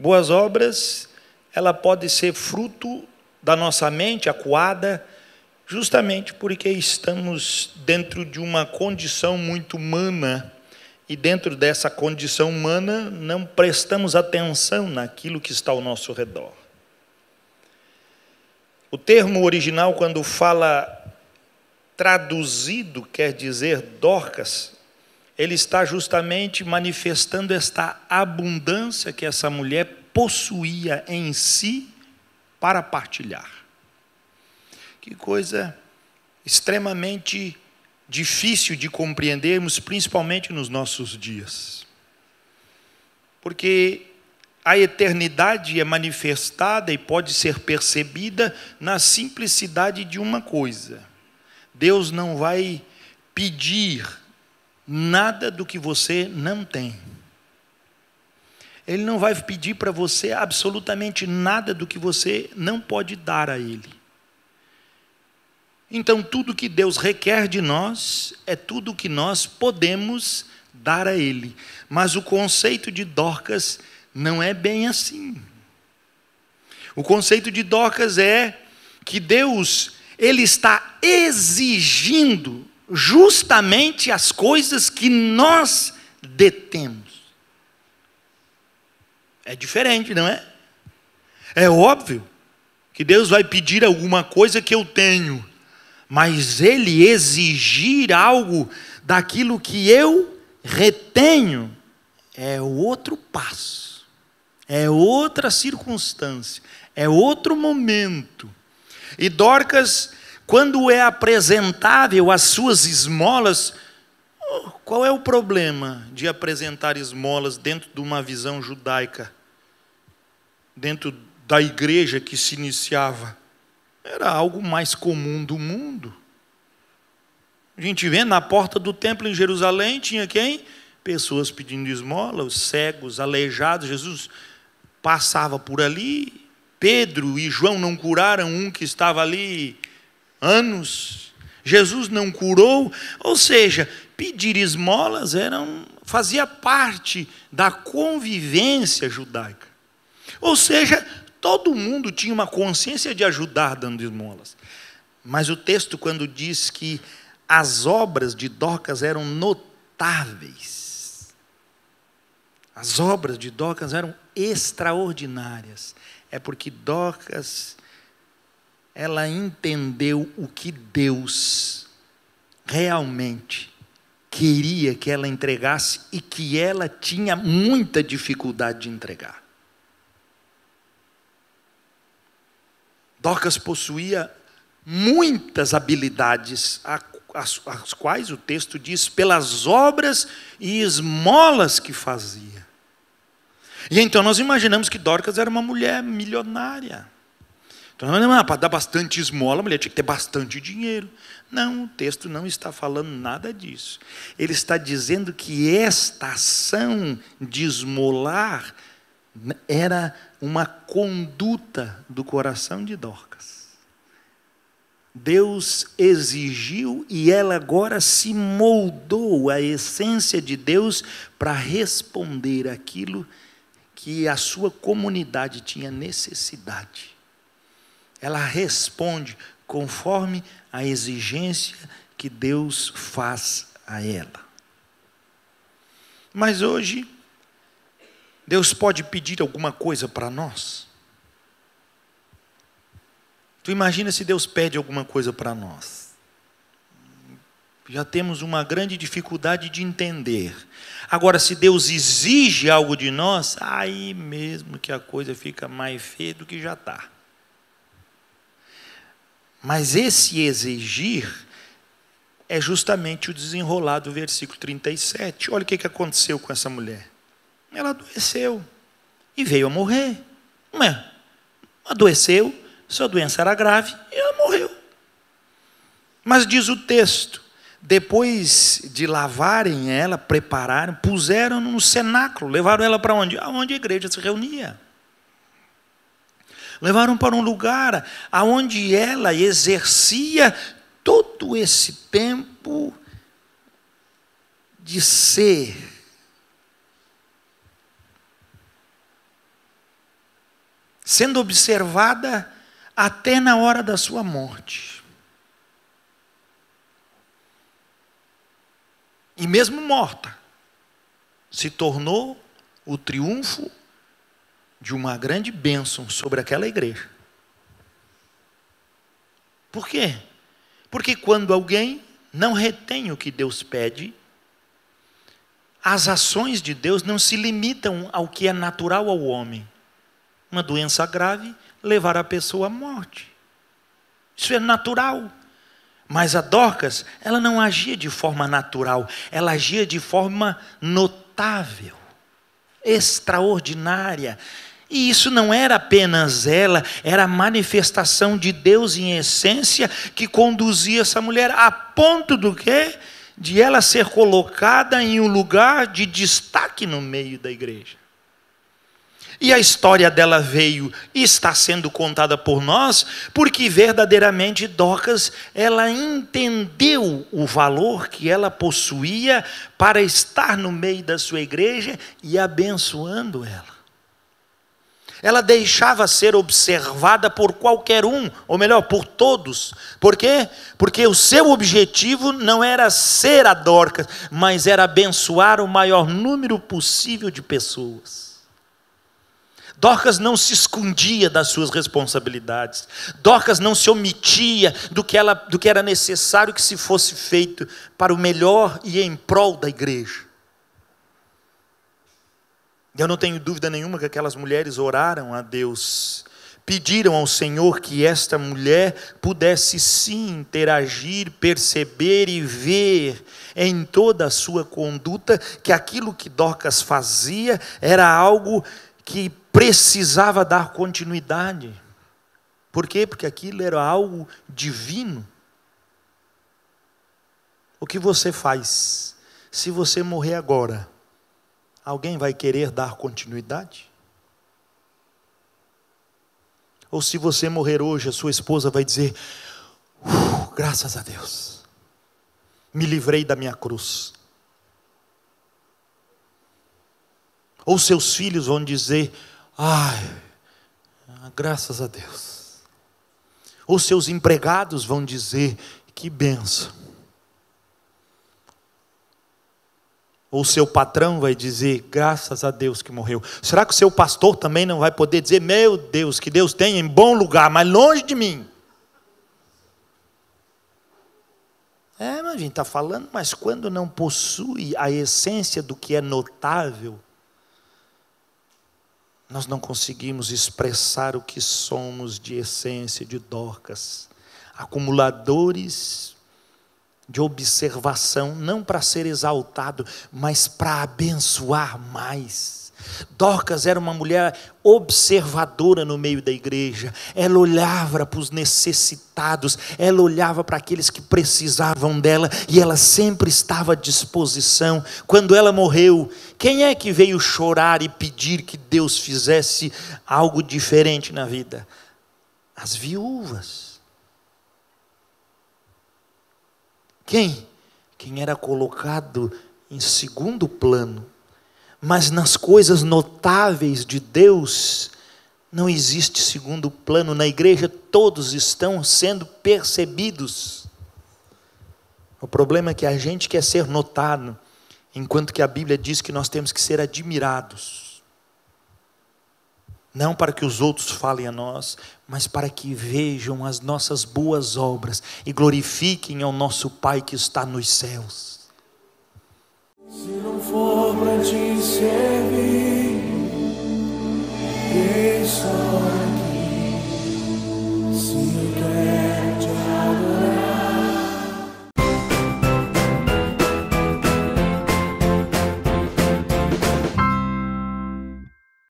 Boas obras, ela pode ser fruto da nossa mente acuada, justamente porque estamos dentro de uma condição muito humana e dentro dessa condição humana não prestamos atenção naquilo que está ao nosso redor. O termo original, quando fala traduzido, quer dizer Dorcas, ele está justamente manifestando esta abundância que essa mulher possuía em si para partilhar. Que coisa extremamente difícil de compreendermos, principalmente nos nossos dias. Porque a eternidade é manifestada e pode ser percebida na simplicidade de uma coisa: Deus não vai pedir nada do que você não tem. Ele não vai pedir para você absolutamente nada do que você não pode dar a Ele. Então, tudo que Deus requer de nós é tudo que nós podemos dar a Ele. Mas o conceito de Dorcas não é bem assim. O conceito de Dorcas é que Deus, Ele está exigindo justamente as coisas que nós detemos. É diferente, não é? É óbvio que Deus vai pedir alguma coisa que eu tenho, mas Ele exigir algo daquilo que eu retenho é outro passo, é outra circunstância, é outro momento. E Dorcas quando é apresentável as suas esmolas, oh, qual é o problema de apresentar esmolas dentro de uma visão judaica? Dentro da igreja que se iniciava? Era algo mais comum do mundo. A gente vê na porta do templo em Jerusalém, tinha quem? Pessoas pedindo esmola, os cegos, aleijados. Jesus passava por ali. Pedro e João não curaram um que estava ali anos. Jesus não curou, ou seja, pedir esmolas eram, fazia parte da convivência judaica. Ou seja, todo mundo tinha uma consciência de ajudar dando esmolas. Mas o texto, quando diz que as obras de Docas eram notáveis, as obras de Docas eram extraordinárias, é porque Docas ela entendeu o que Deus realmente queria que ela entregasse e que ela tinha muita dificuldade de entregar. Dorcas possuía muitas habilidades, as quais o texto diz, pelas obras e esmolas que fazia. E então nós imaginamos que Dorcas era uma mulher milionária então, ah, para dar bastante esmola, a mulher tinha que ter bastante dinheiro. Não, o texto não está falando nada disso. Ele está dizendo que esta ação de esmolar era uma conduta do coração de Dorcas. Deus exigiu e ela agora se moldou a essência de Deus para responder aquilo que a sua comunidade tinha necessidade ela responde conforme a exigência que Deus faz a ela. Mas hoje, Deus pode pedir alguma coisa para nós? Tu imagina se Deus pede alguma coisa para nós? Já temos uma grande dificuldade de entender. Agora, se Deus exige algo de nós, aí mesmo que a coisa fica mais feia do que já está. Mas esse exigir é justamente o desenrolar do versículo 37. Olha o que aconteceu com essa mulher. Ela adoeceu e veio a morrer. Não é? Adoeceu, sua doença era grave e ela morreu. Mas diz o texto: depois de lavarem ela, prepararam, puseram no cenáculo, levaram ela para onde? Aonde a igreja se reunia levaram para um lugar aonde ela exercia todo esse tempo de ser. Sendo observada até na hora da sua morte. E mesmo morta, se tornou o triunfo de uma grande bênção sobre aquela igreja. Por quê? Porque quando alguém não retém o que Deus pede, as ações de Deus não se limitam ao que é natural ao homem. Uma doença grave levará a pessoa à morte. Isso é natural. Mas a Dorcas, ela não agia de forma natural, ela agia de forma notável, extraordinária. E isso não era apenas ela, era a manifestação de Deus em essência que conduzia essa mulher a ponto do quê? De ela ser colocada em um lugar de destaque no meio da igreja. E a história dela veio e está sendo contada por nós, porque verdadeiramente Docas, ela entendeu o valor que ela possuía para estar no meio da sua igreja e abençoando ela ela deixava ser observada por qualquer um, ou melhor, por todos. Por quê? Porque o seu objetivo não era ser a Dorcas, mas era abençoar o maior número possível de pessoas. Dorcas não se escondia das suas responsabilidades. Dorcas não se omitia do que, ela, do que era necessário que se fosse feito para o melhor e em prol da igreja. Eu não tenho dúvida nenhuma que aquelas mulheres oraram a Deus, pediram ao Senhor que esta mulher pudesse sim interagir, perceber e ver em toda a sua conduta que aquilo que Dorcas fazia era algo que precisava dar continuidade. Por quê? Porque aquilo era algo divino. O que você faz se você morrer agora? alguém vai querer dar continuidade? Ou se você morrer hoje, a sua esposa vai dizer: uh, graças a Deus, me livrei da minha cruz. Ou seus filhos vão dizer: ai, graças a Deus. Ou seus empregados vão dizer: que benção. Ou seu patrão vai dizer, graças a Deus que morreu. Será que o seu pastor também não vai poder dizer, meu Deus, que Deus tem em bom lugar, mas longe de mim? É, mas a gente está falando, mas quando não possui a essência do que é notável, nós não conseguimos expressar o que somos de essência de Dorcas, acumuladores de observação, não para ser exaltado, mas para abençoar mais. Dorcas era uma mulher observadora no meio da igreja, ela olhava para os necessitados, ela olhava para aqueles que precisavam dela e ela sempre estava à disposição. Quando ela morreu, quem é que veio chorar e pedir que Deus fizesse algo diferente na vida? As viúvas. Quem? Quem era colocado em segundo plano. Mas nas coisas notáveis de Deus, não existe segundo plano. Na igreja, todos estão sendo percebidos. O problema é que a gente quer ser notado, enquanto que a Bíblia diz que nós temos que ser admirados não para que os outros falem a nós, mas para que vejam as nossas boas obras e glorifiquem ao nosso Pai que está nos céus. Se não for para te servir.